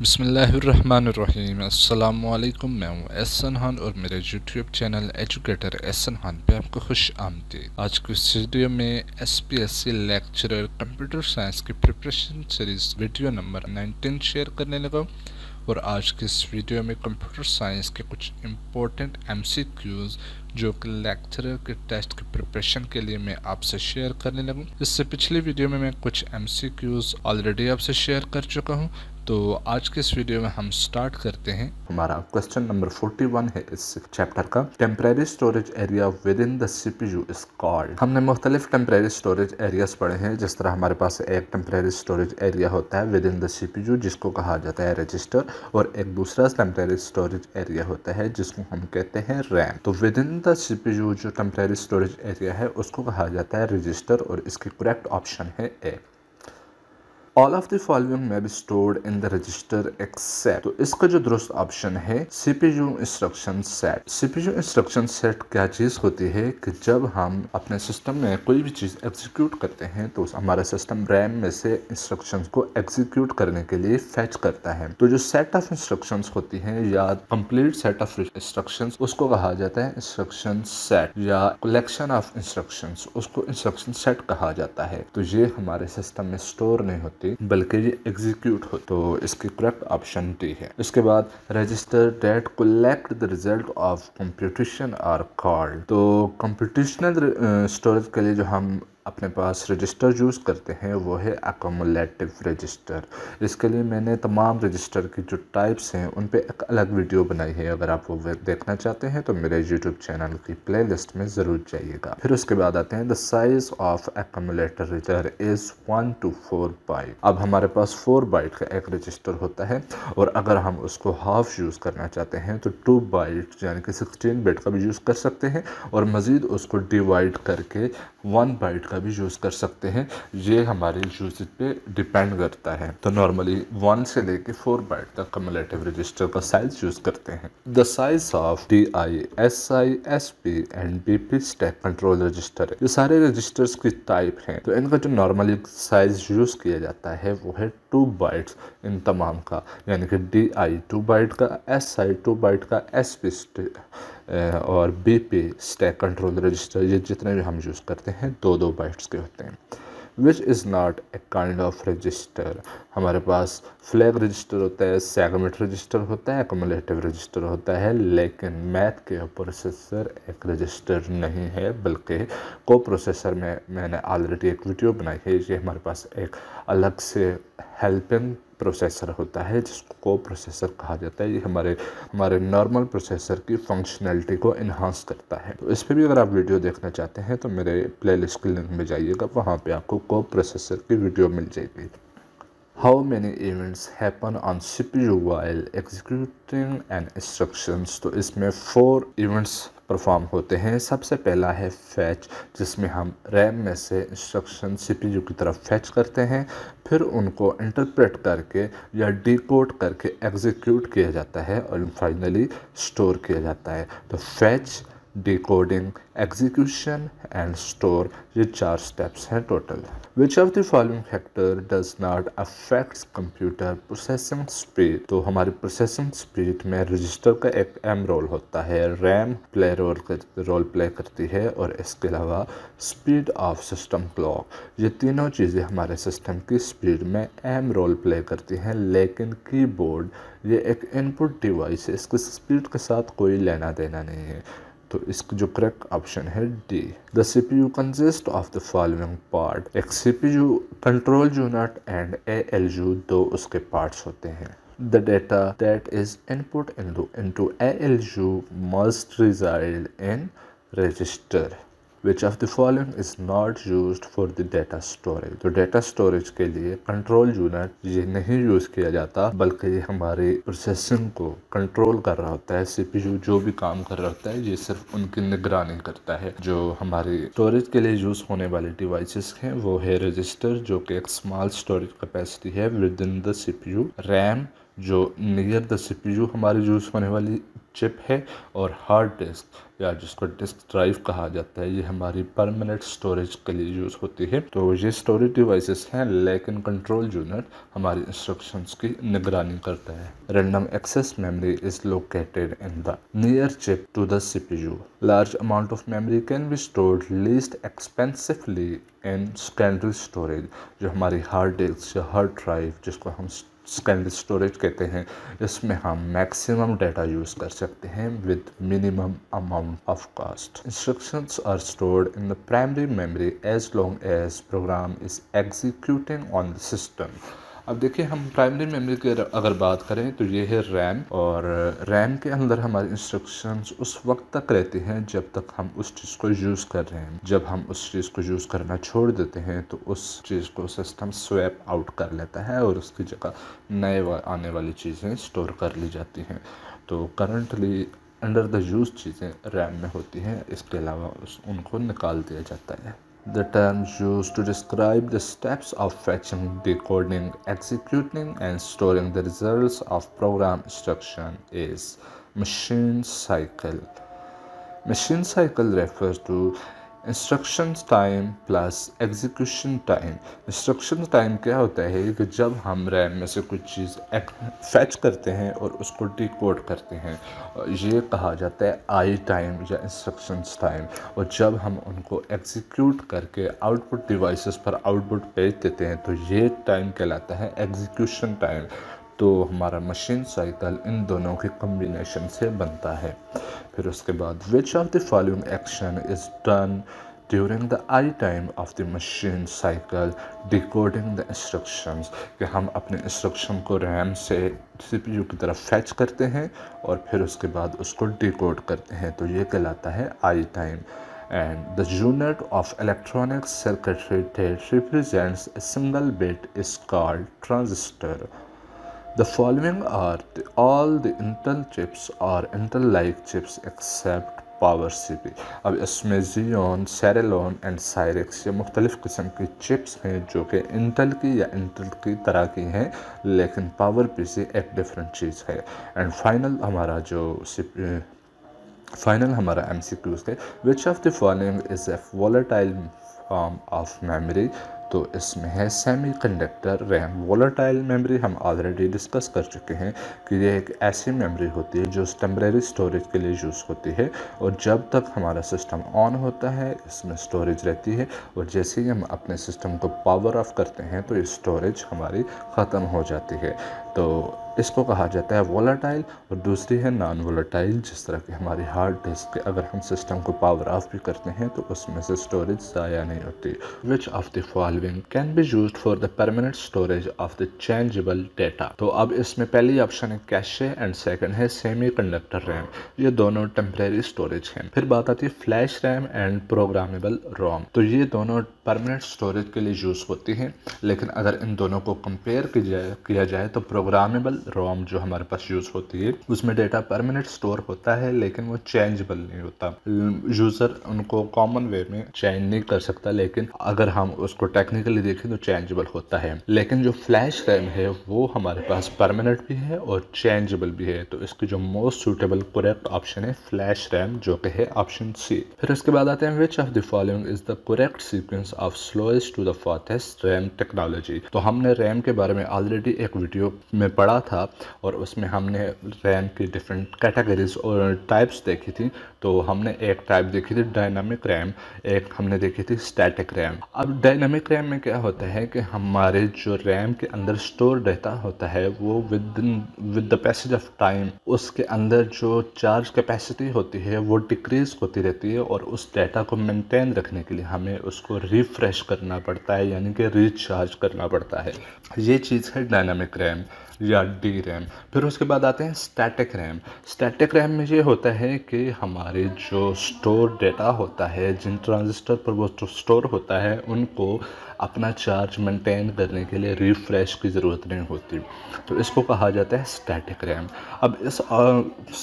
बसमीम अल्लाम मैं हूँ एहसन हान और मेरे यूट्यूब चैनल एजुकेटर एहसन हान पे आपको खुश आमदी आज के स्टूडियो में S P S C lecture computer science की preparation series video number 19 share करने लगा और आज के इस वीडियो में कंप्यूटर साइंस के कुछ इम्पोर्टेंट एम सी क्यूज़ जो कि लेक्चर के टेस्ट की प्रिपरेशन के लिए मैं आपसे शेयर करने लगूँ इससे पिछली वीडियो में मैं कुछ एम सी क्यूज़ ऑलरेडी आपसे शेयर कर चुका हूँ तो आज के इस वीडियो में हम स्टार्ट करते हैं हमारा क्वेश्चन नंबर 41 है इस चैप्टर का temporary storage area within the is called हमने मुख्तलिफ टेम्प्रेरी स्टोरेज एरियाज पढ़े हैं जिस तरह हमारे पास एक टेम्प्रेरी स्टोरेज एरिया होता है विद इन द यू जिसको कहा जाता है रजिस्टर और एक दूसरा टेम्परेरी स्टोरेज एरिया होता है जिसको हम कहते हैं रैम तो विद इन द यू जो टेम्प्रेरी स्टोरेज एरिया है उसको कहा जाता है रजिस्टर और इसकी करेक्ट ऑप्शन है A all of the following में B stored in the register except तो इसका जो दुरुस्त ऑप्शन है CPU instruction set CPU instruction set क्या चीज होती है कि जब हम अपने सिस्टम में कोई भी चीज एग्जीक्यूट करते हैं तो हमारा सिस्टम रैम में से इंस्ट्रक्शन को एग्जीक्यूट करने के लिए फैच करता है तो जो सेट ऑफ इंस्ट्रक्शन होती है या कम्प्लीट सेट ऑफ इंस्ट्रक्शन उसको कहा जाता है इंस्ट्रक्शन सेट या कलेक्शन ऑफ इंस्ट्रक्शन उसको इंस्ट्रक्शन सेट कहा जाता है तो ये हमारे सिस्टम में स्टोर नहीं होती होती बल्कि ये एग्जीक्यूट हो तो इसकी करेक्ट ऑप्शन डी है इसके बाद register that collect the result of computation are called तो कंप्यूटिशनल स्टोरेज के लिए जो हम अपने पास रजिस्टर यूज़ करते हैं वो है एकमोलेटिव रजिस्टर इसके लिए मैंने तमाम रजिस्टर की जो टाइप्स हैं उन पर एक अलग वीडियो बनाई है अगर आप वो देखना चाहते हैं तो मेरे यूट्यूब चैनल की प्ले लिस्ट में ज़रूर जाइएगा फिर उसके बाद आते हैं the size of accumulator register is one two four byte अब हमारे पास फोर बाइट का एक रजिस्टर होता है और अगर हम उसको हाफ यूज़ करना चाहते हैं तो टू बाइट यानी कि सिक्सटीन बेट का भी यूज़ कर सकते हैं और मज़ीद उसको डिवाइड करके वन बाइट का भी यूज़ कर सकते हैं ये हमारे यूज पे डिपेंड करता है तो नॉर्मली वन से लेके फोर बाइट तक कमलेटिव रजिस्टर का साइज यूज़ करते हैं the size of D I S I S P and B P stack control register ये सारे रजिस्टर्स की टाइप हैं तो इनका जो नॉर्मली साइज यूज़ किया जाता है वो है टू बाइट्स इन तमाम का यानी कि डी आई टू बाइट का एस आई टू बाइट का एस पी और B P stack control register ये जितने भी हम यूज़ करते हैं दो दो बाइट्स के होते हैं which is not a kind of register हमारे पास फ्लैग रजिस्टर होता है सेगमेंट रजिस्टर होता है एकोमलेटिव रजिस्टर होता है लेकिन मैथ के प्रोसेसर एक रजिस्टर नहीं है बल्कि को प्रोसेसर में मैंने ऑलरेडी एक वीडियो बनाई है ये हमारे पास एक अलग से हेल्पिंग प्रोसेसर होता है जिसको प्रोसेसर कहा जाता है ये हमारे हमारे नॉर्मल प्रोसेसर की फंक्शनैलिटी को इन्हांस करता है तो इस पर भी अगर आप वीडियो देखना चाहते हैं तो मेरे प्लेलिस्ट के लिंक में जाइएगा वहाँ पर आपको को प्रोसेसर की वीडियो मिल जाएगी events happen on C P U while executing and instructions तो इसमें फोर इवेंट्स परफॉर्म होते हैं सबसे पहला है फैच जिसमें हम रैम में से इंस्ट्रक्शन सीपीयू की तरफ फैच करते हैं फिर उनको इंटरप्रेट करके या डिकोड करके एग्जीक्यूट किया जाता है और फाइनली स्टोर किया जाता है तो fetch decoding, execution and store ये चार steps हैं total. Which of the following factor does not affect computer processing speed? तो हमारी processing speed में रजिस्टर का एक एम रोल होता है RAM play role role play करती है और इसके अलावा स्पीड ऑफ सिस्टम क्लॉक ये तीनों चीज़ें हमारे सिस्टम की स्पीड में एम रोल प्ले करती हैं लेकिन कीबोर्ड ये एक इनपुट डिवाइस है इसकी स्पीड के साथ कोई लेना देना नहीं है तो इसका जो करेक्ट ऑप्शन है D the C P U consist of the following part एक C P U control unit and A L U दो उसके पार्ट्स होते हैं the data that into A L U must reside in register which of the following is not use for the data storage तो data storage के लिए control unit ये नहीं use किया जाता बल्कि ये हमारे प्रोसेसिंग को कंट्रोल कर रहा होता है यू जो भी काम कर रहा होता है ये सिर्फ उनकी निगरानी करता है जो हमारे स्टोरेज के लिए यूज़ होने वाले डिवाइस हैं वो है रजिस्टर जो कि एक स्मॉल स्टोरेज कैपेसिटी है within the C RAM जो near the C P U हमारी यूज़ होने वाली चिप है और हार्ड डिस्क या जिसको डिस्क ड्राइव कहा जाता है ये हमारी परमानेंट स्टोरेज के लिए यूज़ होती है तो ये स्टोरेज डिवाइसेस हैं लेकिन कंट्रोल यूनिट हमारी इंस्ट्रक्शंस की निगरानी करता है random access memory is located in the near chip to the CPU large amount of memory can be stored least expensively in secondary storage जो हमारी हार्ड डिस्क या हार्ड ड्राइव जिसको हम कैंडल स्टोरेज कहते हैं इसमें हम मैक्सिमम डाटा यूज़ कर सकते हैं with minimum amount of cost instructions are stored in the primary memory as long as program is executing on the system अब देखिए हम प्राइमरी मेमोरी की अगर बात करें तो ये है रैम और रैम के अंदर हमारे इंस्ट्रक्शंस उस वक्त तक रहते हैं जब तक हम उस चीज़ को यूज़ कर रहे हैं जब हम उस चीज़ को यूज़ करना छोड़ देते हैं तो उस चीज़ को सिस्टम स्वैप आउट कर लेता है और उसकी जगह नए आने वाली चीज़ें स्टोर कर ली जाती हैं तो करंटली अंडर द यूज़ चीज़ें रैम में होती हैं इसके अलावा उस उनको निकाल दिया जाता है the terms used to describe the steps of fetching, decoding, executing, and storing the results of program instruction is machine cycle. Machine cycle refers to instruction time plus execution time instruction time क्या होता है कि जब हम RAM में से कुछ चीज़ fetch करते हैं और उसको डिकोड करते हैं ये कहा जाता है आई टाइम या इंस्ट्रक्शन टाइम और जब हम उनको एग्जीक्यूट करके आउटपुट डिवाइसेस पर आउटपुट भेज देते हैं तो ये टाइम कहलाता है एग्जीक्यूशन टाइम तो हमारा मशीन साइकिल इन दोनों के कम्बिनेशन से बनता है फिर उसके बाद which of the following action is done during the I time of the machine cycle decoding the instructions कि हम अपने इंस्ट्रक्शन को रैम से सी पी यू की तरफ फैच करते हैं और फिर उसके बाद उसको डिकोड करते हैं तो ये कहलाता है I time and the unit of electronic circuitry that represents a single bit is The following are the, all the Intel chips are Intel-like chips except power C P अब इसमें जियोन सैरेलोन एंड साइरेक्स ये मुख्तलिफ़ किस्म की chips हैं जो कि इंटल की या इंटल की तरह की हैं लेकिन पावर पी सी एक डिफरेंट चीज़ है एंड फाइनल हमारा जो फाइनल हमारा एम सी क्यूज़ है which of the following is a volatile form of memory तो इसमें है semiconductor RAM volatile memory हम ऑलरेडी डिस्कस कर चुके हैं कि यह एक ऐसी मेमोरी होती है जो टेम्प्रेरी स्टोरेज के लिए यूज़ होती है और जब तक हमारा सिस्टम ऑन होता है इसमें स्टोरेज रहती है और जैसे ही हम अपने सिस्टम को पावर ऑफ करते हैं तो ये स्टोरेज हमारी ख़त्म हो जाती है तो इसको कहा जाता है वोलाटाइल और दूसरी है नॉन वोलाटाइल जिस तरह के हमारे हार्ड डिस्क के अगर हम सिस्टम को पावर ऑफ भी करते हैं तो उसमें से स्टोरेज ज़ाया नहीं होती which of the following can be use for the permanent storage of the changeable data तो अब इसमें पहली ऑप्शन है कैशे एंड सेकेंड है सेमी कंडक्टर रैम ये दोनों टेम्परेरी स्टोरेज हैं फिर बात आती है flash RAM and programmable ROM तो ये दोनों परमानेंट स्टोरेज के लिए यूज़ होती हैं लेकिन अगर इन दोनों को कंपेयर किया जाए तो प्रोग्रामेबल रोम जो हमारे पास यूज़ होती है उसमें डेटा परमानेंट स्टोर होता है लेकिन वो चेंजबल नहीं होता यूज़र उनको कॉमन वे में चेंज नहीं कर सकता लेकिन अगर हम उसको टेक्निकली देखें तो चेंजेबल होता है लेकिन जो फ्लैश रैम है वो हमारे पास परमानेंट भी है और चेंजेबल भी है तो इसकी जो मोस्ट सूटेबल करेक्ट ऑप्शन है फ्लैश रैम जो कि है ऑप्शन सी फिर उसके बाद आते हैं which of the following is the correct sequence of slowest to the fastest RAM technology तो हमने रैम के बारे में ऑलरेडी एक वीडियो में पढ़ा था और उसमें हमने रैम की डिफरेंट कैटेगरीज और टाइप्स देखी थी तो हमने एक टाइप देखी थी डायनामिक रैम एक हमने देखी थी स्टैटिक रैम अब डायनामिक रैम में क्या होता है कि हमारे जो रैम के अंदर स्टोर रहता होता है वो with with the passage of time उसके अंदर जो चार्ज कैपेसिटी होती है वो डिक्रीज होती रहती है और उस डेटा को मेंटेन रखने के लिए हमें उसको रिफ रिफ़्रेश करना पड़ता है यानी कि रिचार्ज करना पड़ता है ये चीज़ है डायनामिक रैम या डी रैम फिर उसके बाद आते हैं स्टैटिक रैम स्टैटिक रैम में ये होता है कि हमारे जो स्टोर डेटा होता है जिन ट्रांजिस्टर पर वो स्टोर होता है उनको अपना चार्ज मेंटेन करने के लिए रिफ्रेश की ज़रूरत नहीं होती तो इसको कहा जाता है स्टैटिक रैम अब इस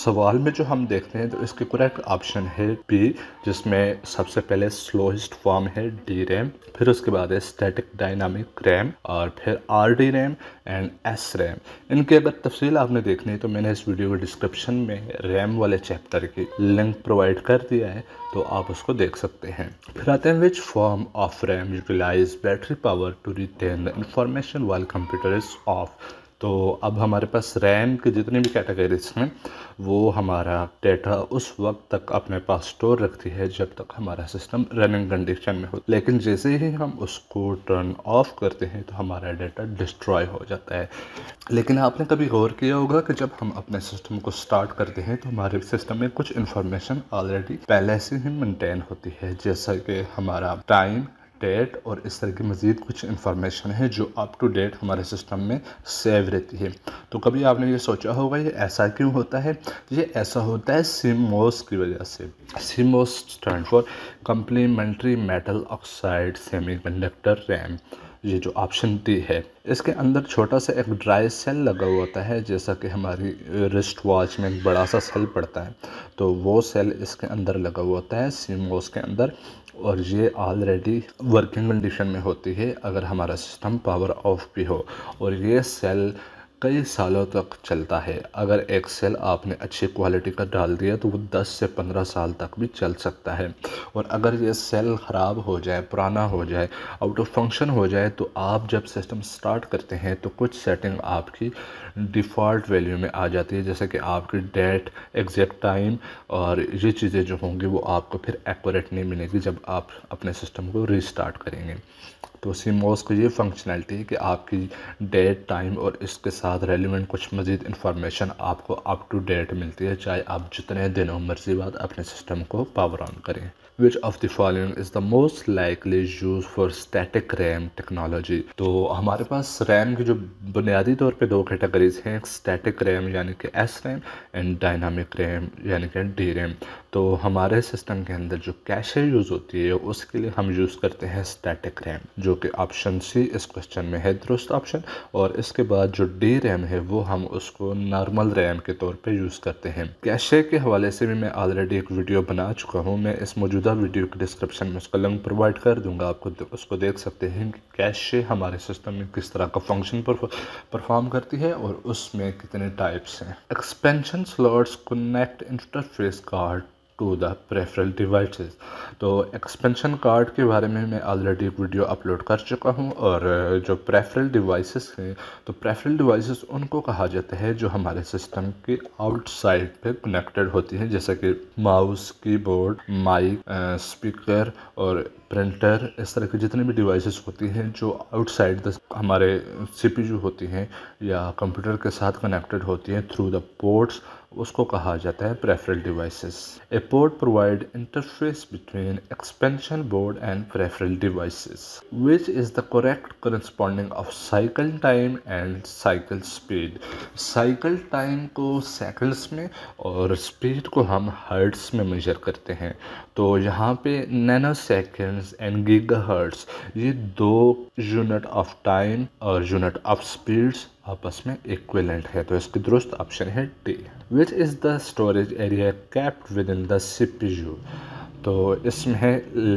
सवाल में जो हम देखते हैं तो इसके करेक्ट ऑप्शन है बी जिसमें सबसे पहले स्लोएस्ट फॉर्म है डी रैम फिर उसके बाद है स्टैटिक डायनामिक रैम और फिर R D RAM and S RAM इनकी अगर तफसील आपने देखनी है तो मैंने इस वीडियो के डिस्क्रिप्शन में रैम वाले चैप्टर की लिंक प्रोवाइड कर दिया है तो आप उसको देख सकते हैं फिर आते हैं which form of RAM utilize battery power to retain the information while computer is off तो अब हमारे पास रैम के जितने भी कैटेगरीज हैं वो हमारा डेटा उस वक्त तक अपने पास स्टोर रखती है जब तक हमारा सिस्टम रनिंग कंडीशन में हो लेकिन जैसे ही हम उसको टर्न ऑफ करते हैं तो हमारा डेटा डिस्ट्रॉय हो जाता है लेकिन आपने कभी गौर किया होगा कि जब हम अपने सिस्टम को स्टार्ट करते हैं तो हमारे सिस्टम में कुछ इन्फॉर्मेशन ऑलरेडी पहले से ही मेनटेन होती है जैसा कि हमारा टाइम डेट और इस तरह की मज़ीद कुछ इंफॉर्मेशन है जो अप टू डेट हमारे सिस्टम में सेव रहती है तो कभी आपने ये सोचा होगा ये ऐसा क्यों होता है ये ऐसा होता है सिमोस की वजह से CMOS stand for complementary metal oxide semiconductor RAM ये जो ऑप्शन डी है इसके अंदर छोटा सा एक ड्राई सेल लगा हुआ होता है जैसा कि हमारी रिस्ट वॉच में एक बड़ा सा सेल पड़ता है तो वो सेल इसके अंदर लगा हुआ होता है सीमोस के अंदर और ये ऑलरेडी वर्किंग कंडीशन में होती है अगर हमारा सिस्टम पावर ऑफ भी हो और ये सेल कई सालों तक चलता है अगर एक सेल आपने अच्छी क्वालिटी का डाल दिया तो वो 10 से 15 साल तक भी चल सकता है और अगर ये सेल ख़राब हो जाए पुराना हो जाए आउट ऑफ फंक्शन हो जाए तो आप जब सिस्टम स्टार्ट करते हैं तो कुछ सेटिंग आपकी डिफ़ॉल्ट वैल्यू में आ जाती है जैसे कि आपकी डेट एग्जैक्ट टाइम और ये चीज़ें जो होंगी वो आपको फिर एकोरेट नहीं मिलेगी जब आप अपने सिस्टम को रिस्टार्ट करेंगे तो सीमोस को ये फंक्शनैलिटी है कि आपकी डेट टाइम और इसके साथ रेलिवेंट कुछ मज़ीद इन्फॉर्मेशन आपको अप टू डेट मिलती है चाहे आप जितने दिनों मर्जी बाद अपने सिस्टम को पावर ऑन करें which of the following is the most likely used for static RAM technology तो हमारे पास RAM की जो बुनियादी तौर पे दो कैटेगरीज हैं स्टैटिक रैम यानी कि S RAM and dynamic RAM यानी कि डी रैम तो हमारे सिस्टम के अंदर जो कैशे यूज़ होती है उसके लिए हम यूज़ करते हैं स्टैटिक रैम जो कि ऑप्शन सी इस क्वेश्चन में है दुरुस्त ऑप्शन और इसके बाद जो डी रैम है वो हम उसको नॉर्मल रैम के तौर पर यूज़ करते हैं कैशे के हवाले से भी मैं ऑलरेडी एक वीडियो बना चुका हूँ मैं इस मौजूद मौजूदा वीडियो के डिस्क्रिप्शन में उसका लिंक प्रोवाइड कर दूंगा आपको उसको देख सकते हैं कि कैशे हमारे सिस्टम में किस तरह का फंक्शन परफॉर्म करती है और उसमें कितने टाइप्स हैं expansion slots connect interface card to the peripheral devices तो एक्सपेंशन कार्ड के बारे में मैं ऑलरेडी वीडियो अपलोड कर चुका हूँ और जो प्रेफरल डिवाइसेस हैं तो प्रेफरल डिवाइसेस उनको कहा जाता है जो हमारे सिस्टम के आउटसाइड पे कनेक्टेड होती हैं जैसे कि माउस कीबोर्ड माइक स्पीकर और प्रिंटर इस तरह की जितनी भी डिवाइसेस होती हैं जो आउटसाइड द हमारे सीपीयू होती हैं या कंप्यूटर के साथ कनेक्टेड होती हैं थ्रू द पोर्ट्स उसको कहा जाता है peripheral devices a port provide interface between expansion board and peripheral devices which is the correct corresponding of cycle time and cycle speed cycle time को सेकंड्स में और स्पीड को हम हर्ट्स में मेजर करते हैं तो यहाँ पे nanoseconds and gigahertz ये दो यूनिट ऑफ टाइम और यूनिट ऑफ स्पीड्स आपस में इक्विलेंट है तो इसकी दुरुस्त ऑप्शन है T which is the storage area kept within the U तो इसमें है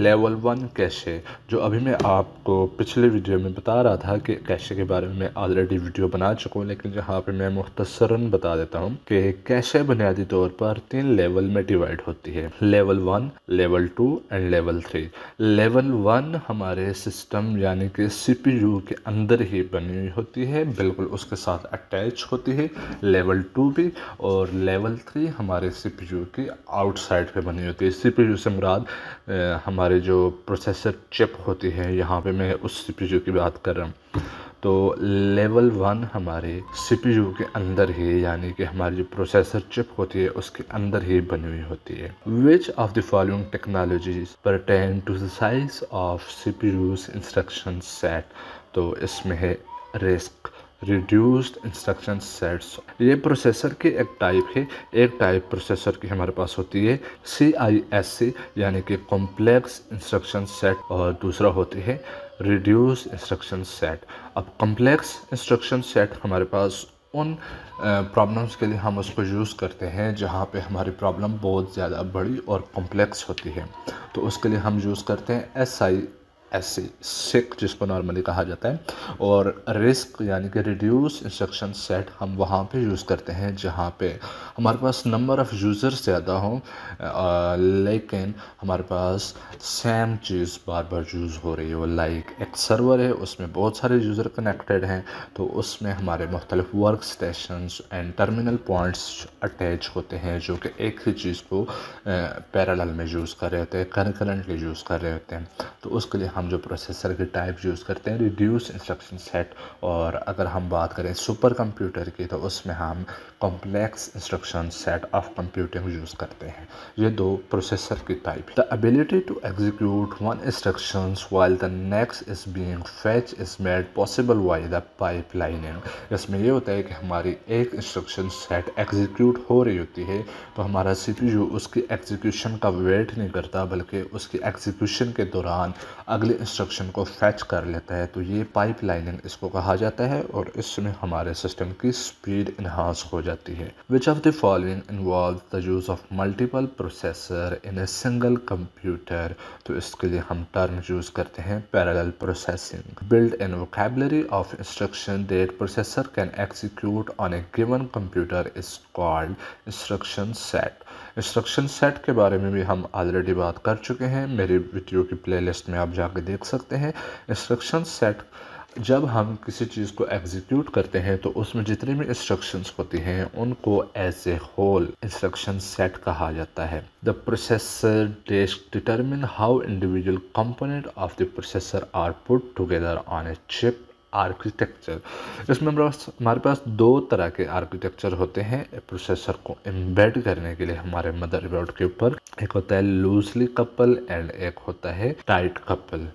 लेवल वन कैशे जो अभी मैं आपको पिछले वीडियो में बता रहा था कि कैशे के बारे में मैं ऑलरेडी वीडियो बना चुका हूँ लेकिन यहाँ पे मैं मुख्तसरन बता देता हूँ कि कैशे बुनियादी तौर पर तीन लेवल में डिवाइड होती है level one level two and level three level one हमारे सिस्टम यानी कि सी के अंदर ही बनी हुई होती है बिल्कुल उसके साथ अटैच होती है लेवल टू भी और लेवल थ्री हमारे सी के आउटसाइड पर बनी होती है सी से मुराद हमारे जो प्रोसेसर चिप होती है यहाँ पे मैं उस सी की बात कर रहा हूँ तो लेवल वन हमारे सी के अंदर ही यानी कि हमारी जो प्रोसेसर चिप होती है उसके अंदर ही बनी हुई होती है which of the following technologies pertain to the size of C instruction set तो इसमें है रिस्क रिड्यूस्ड इंस्ट्रक्शन सेट्स ये प्रोसेसर की एक टाइप है एक टाइप प्रोसेसर की हमारे पास होती है सी आई एस सी यानी कि कॉम्प्लेक्स इंस्ट्रक्शन सेट और दूसरा होती है रिड्यूस इंस्ट्रक्शन सेट अब कॉम्प्लेक्स इंस्ट्रक्शन सेट हमारे पास उन प्रॉब्लम्स के लिए हम उसको यूज़ करते हैं जहाँ पे हमारी प्रॉब्लम बहुत ज़्यादा बड़ी और कॉम्प्लेक्स होती है तो उसके लिए हम यूज़ करते हैं एस आई ऐसे सिक जिसको नॉर्मली कहा जाता है और रिस्क यानी कि रिड्यूस इंस्ट्रक्शन सेट हम वहाँ पे यूज़ करते हैं जहाँ पे हमारे पास नंबर ऑफ़ यूज़र्स ज़्यादा हों लेकिन हमारे पास सेम चीज़ बार बार यूज़ हो रही हो लाइक एक सर्वर है उसमें बहुत सारे यूज़र कनेक्टेड हैं तो उसमें हमारे मुख्तलिफ work station and terminal points attach होते हैं जो कि एक ही चीज़ को पैरल में यूज़ कर रहे होते हैं कंकरेंटली यूज़ कर रहे होते हैं तो उसके लिए हम जो प्रोसेसर के टाइप यूज़ करते हैं रिड्यूस इंस्ट्रक्शन सेट और अगर हम बात करें सुपर कंप्यूटर की तो उसमें हम complex instruction set of computing use करते हैं ये दो प्रोसेसर की type the ability to execute one instruction while the next is being fetch is made possible by the pipelining इसमें यह होता है कि हमारी एक इंस्ट्रक्शन सेट एग्जीक्यूट हो रही होती है तो हमारा सी उसकी एग्जीक्यूशन का वेट नहीं करता बल्कि उसकी एग्जीक्यूशन के दौरान अगले अगले इंस्ट्रक्शन को फैच कर लेता है तो ये पाइप लाइनिंग इसको कहा जाता है और इसमें हमारे सिस्टम की स्पीड इन्हांस हो जाती है which of the following involve the use of multiple processor in a single computer तो इसके लिए हम टर्म यूज़ करते हैं parallel processing build in vocabulary of instruction that processor can execute on a given computer is called instruction set instruction set के बारे में भी हम ऑलरेडी बात कर चुके हैं मेरे वीडियो की प्लेलिस्ट में आप जाके देख सकते हैं इंस्ट्रक्शन सेट जब हम किसी चीज़ को एग्जीक्यूट करते हैं तो उसमें जितने भी इंस्ट्रक्शंस होती हैं उनको as a whole instruction set कहा जाता है the processor desk determine how individual component of the processor are put together on a chip architecture इसमें हमारे पास हमारे पास दो तरह के आर्किटेक्चर होते हैं प्रोसेसर को एम्बेड करने के लिए हमारे मदरबोर्ड के ऊपर एक होता है लूजली कपल एंड एक होता है टाइट कपल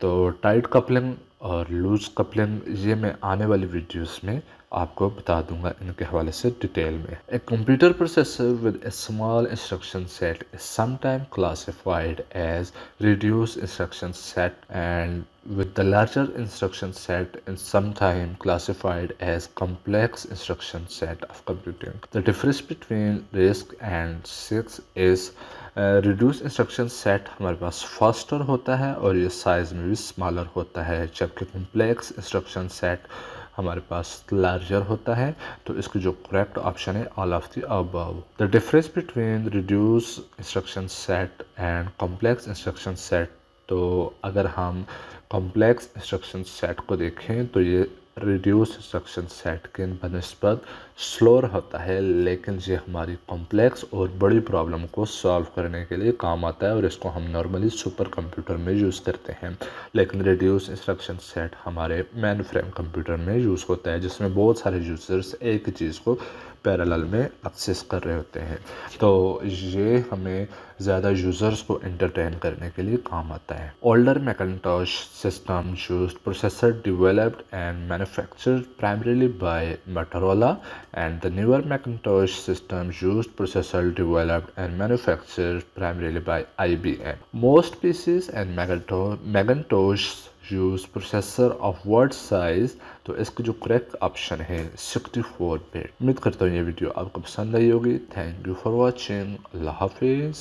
तो टाइट कपलिंग और लूज कपलिंग ये मैं आने वाली वीडियोस में आपको बता दूंगा इनके हवाले से डिटेल में एक computer processor with A small instruction set is समाइम classified as reduce instruction set and with the larger instruction set in समाइम classified as complex instruction set of computing the difference between risk and six is reduce instruction set हमारे पास faster होता है और ये size में भी smaller होता है जबकि कॉम्प्लेक्स इंस्ट्रक्शन सेट हमारे पास लार्जर होता है तो इसकी जो करेक्ट ऑप्शन है all of the above the difference between reduce instruction set and complex instruction set तो अगर हम कॉम्प्लेक्स इंस्ट्रक्शन सेट को देखें तो ये रिड्यूस सक्शन सेट के बनस्बत स्लोर होता है लेकिन ये हमारी कॉम्प्लेक्स और बड़ी प्रॉब्लम को सॉल्व करने के लिए काम आता है और इसको हम नॉर्मली सुपर कंप्यूटर में यूज़ करते हैं लेकिन रिड्यूस इंस्ट्रक्शन सेट हमारे मैन फ्रेम कंप्यूटर में यूज़ होता है जिसमें बहुत सारे यूज़र्स एक चीज़ को पैरेलल में एक्सेस कर रहे होते हैं तो ये हमें ज़्यादा यूज़र्स को एंटरटेन करने के लिए काम आता है older Macintosh system use processor developed and manufactured primarily by Motorola and the newer Macintosh system use processor developed and manufactured primarily I IBM. Most PCs and Macintosh use processor of word size तो इसका जो correct option है sixty four पे उम्मीद करता हूँ ये video आपको पसंद आई होगी थैंक यू फॉर वॉचिंग अल्लाह हाफिज़